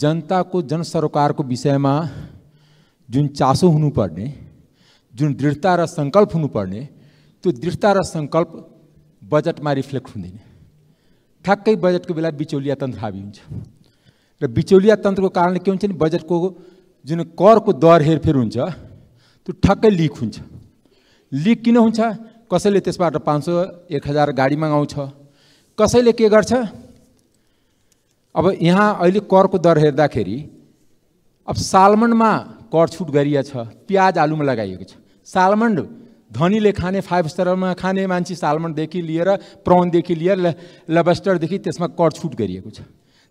जनताको जनसरोकारको विषयमा जुन चासो हुनुपर्ने जुन दृढता र सङ्कल्प हुनुपर्ने त्यो दृढता र सङ्कल्प बजेटमा रिफ्लेक्ट हुँदैन ठ्याक्कै बजेटको बेला बिचौलिया तन्त्र हाबी हुन्छ र बिचौलिया तन्त्रको कारणले के हुन्छ भने बजेटको जुन करको दर हेरफेर हुन्छ त्यो ठ्याक्कै लिक हुन्छ लिक किन हुन्छ कसैले त्यसबाट पाँच सौ एक हजार गाडी मगाउँछ कसैले के गर्छ अब यहाँ अहिले करको दर हेर्दाखेरि अब सालमन्डमा कर छुट गरिएको छ प्याज आलुमा लगाइएको छ सालमन्ड धनीले खाने फाइभ स्टारमा खाने मान्छे सालमनदेखि लिएर प्राउनदेखि लिएर लबस्टरदेखि त्यसमा कर छुट गरिएको छ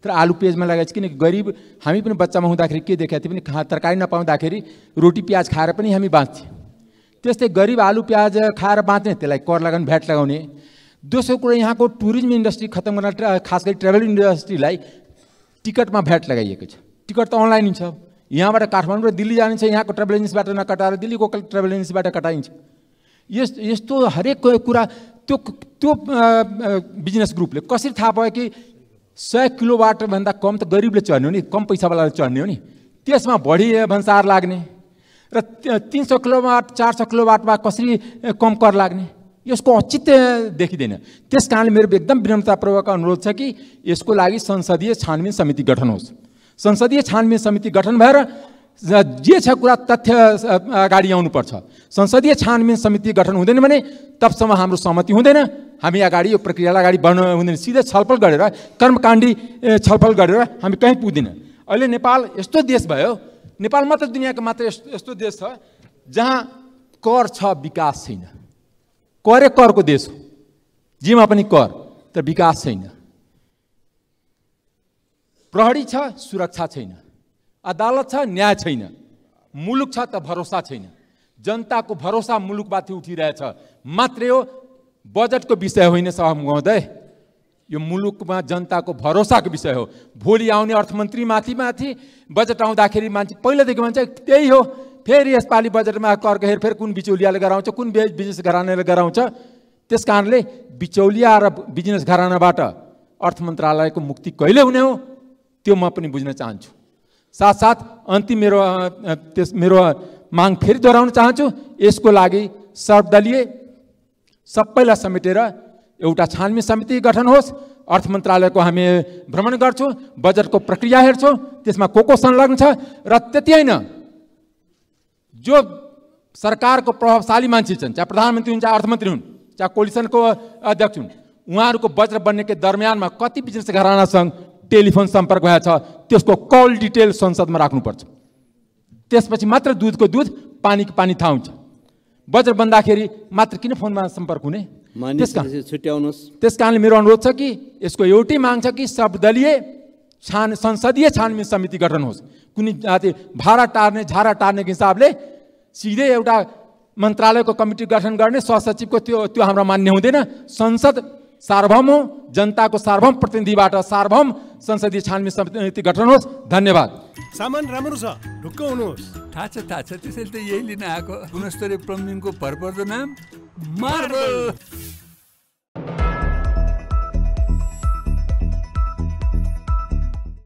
तर आलु पेजमा छ किनकि गरिब हामी पनि बच्चामा हुँदाखेरि के देखाएको थियो भने खा तरकारी नपाउँदाखेरि रोटी प्याज खाएर पनि हामी बाँच्थ्यौँ त्यस्तै गरिब आलु प्याज खाएर बाँच्ने त्यसलाई कर लगाउने भ्याट लगाउने दोस्रो कुरा यहाँको टुरिज्म इन्डस्ट्री खत्तम गर्न खास गरी ट्राभल इन्डस्ट्रीलाई टिकटमा भ्याट लगाइएको छ टिकट त अनलाइन छ यहाँबाट काठमाडौँ र दिल्ली जाने छ यहाँको ट्राभल एजेन्सीबाट नकटाएर दिल्लीको ट्राभल एजेन्सीबाट कटाइन्छ यस यस्तो हरेक कुरा त्यो त्यो बिजनेस ग्रुपले कसरी थाहा पायो कि सय किलोवाटभन्दा कम त गरिबले चढ्ने हो नि कम पैसावालाले चढ्ने हो नि त्यसमा बढी भन्सार लाग्ने र तिन सय किलोवाट चार सय किलोवाटमा कसरी कम कर लाग्ने यसको औचित्य देखिँदैन त्यस कारणले मेरो एकदम विनम्रतापूर्वक अनुरोध छ कि यसको लागि संसदीय छानबिन समिति गठन होस् संसदीय छानबिन समिति गठन भएर जे छ कुरा तथ्य अगाडि आउनुपर्छ संसदीय छानबिन समिति गठन हुँदैन भने तबसम्म हाम्रो सहमति हुँदैन हामी अगाडि यो प्रक्रियालाई अगाडि बढ्न हुँदैन सिधै छलफल गरेर कर्मकाण्डी छलफल गरेर हामी कहीँ पुग्दैन अहिले नेपाल यस्तो देश भयो नेपाल मात्र दुनियाँको मात्र यस्तो देश छ जहाँ कर छ विकास छैन करे करको देश हो जेमा पनि कर तर विकास छैन प्रहरी छ सुरक्षा छैन अदालत छ न्याय छैन मुलुक छ त भरोसा छैन जनताको भरोसा मुलुकमाथि उठिरहेछ मात्रै हो बजेटको विषय होइन सह महोदय यो मुलुकमा जनताको भरोसाको विषय हो भोलि आउने अर्थमन्त्री माथि माथि बजेट आउँदाखेरि मान्छे पहिलादेखि मान्छे त्यही हो फेरि यसपालि बजेटमा हेर हेरफेर कुन बिचौलियाले गराउँछ कुन बिजनेस घरानाले गराउँछ त्यस कारणले बिचौलिया र बिजनेस घरानाबाट अर्थ मन्त्रालयको मुक्ति कहिले हुने हो त्यो म पनि बुझ्न चाहन्छु साथसाथ अन्तिम मेरो त्यस मेरो माग फेरि दोहोऱ्याउन चाहन्छु यसको लागि सर्वदलीय सबैलाई समेटेर एउटा छानबिन समिति गठन होस् अर्थ मन्त्रालयको हामी भ्रमण गर्छौँ बजेटको प्रक्रिया हेर्छौँ त्यसमा को को संलग्न छ र त्यति होइन जो सरकारको प्रभावशाली मान्छे छन् चाहे प्रधानमन्त्री हुन् चाहे अर्थमन्त्री हुन् चाहे कोलिसनको अध्यक्ष हुन् उहाँहरूको वज्र बन्नेकै दरम्यानमा कति बिजनेस घरानासँग टेलिफोन सम्पर्क भएको छ त्यसको कल डिटेल संसदमा राख्नुपर्छ त्यसपछि मात्र दुधको दुध पानीको पानी थाहा हुन्छ वज्र बन्दाखेरि मात्र किन फोनमा सम्पर्क हुने छुट्याउनुहोस् त्यस कारणले मेरो अनुरोध छ कि यसको एउटै माग छ कि सबदलीय छान संसदीय छानबिन समिति गठन होस् कुनै जाति भाडा टार्ने झारा टार्नेको हिसाबले सिधै एउटा मन्त्रालयको कमिटी गठन गर्ने सहसचिवको त्यो त्यो हाम्रो मान्य हुँदैन संसद सार्वभौम हो जनताको सार्वभौम प्रतिनिधिबाट सार्वभौम संसदीय छानबिन समिति गठन होस् धन्यवाद सामान राम्रो छ ढुक्क हुनुहोस् थाहा छ थाहा छ त्यसैले त यही लिन आएको गुणस्तरीय प्लम्बिङको भरपर्दो नाम मार्बल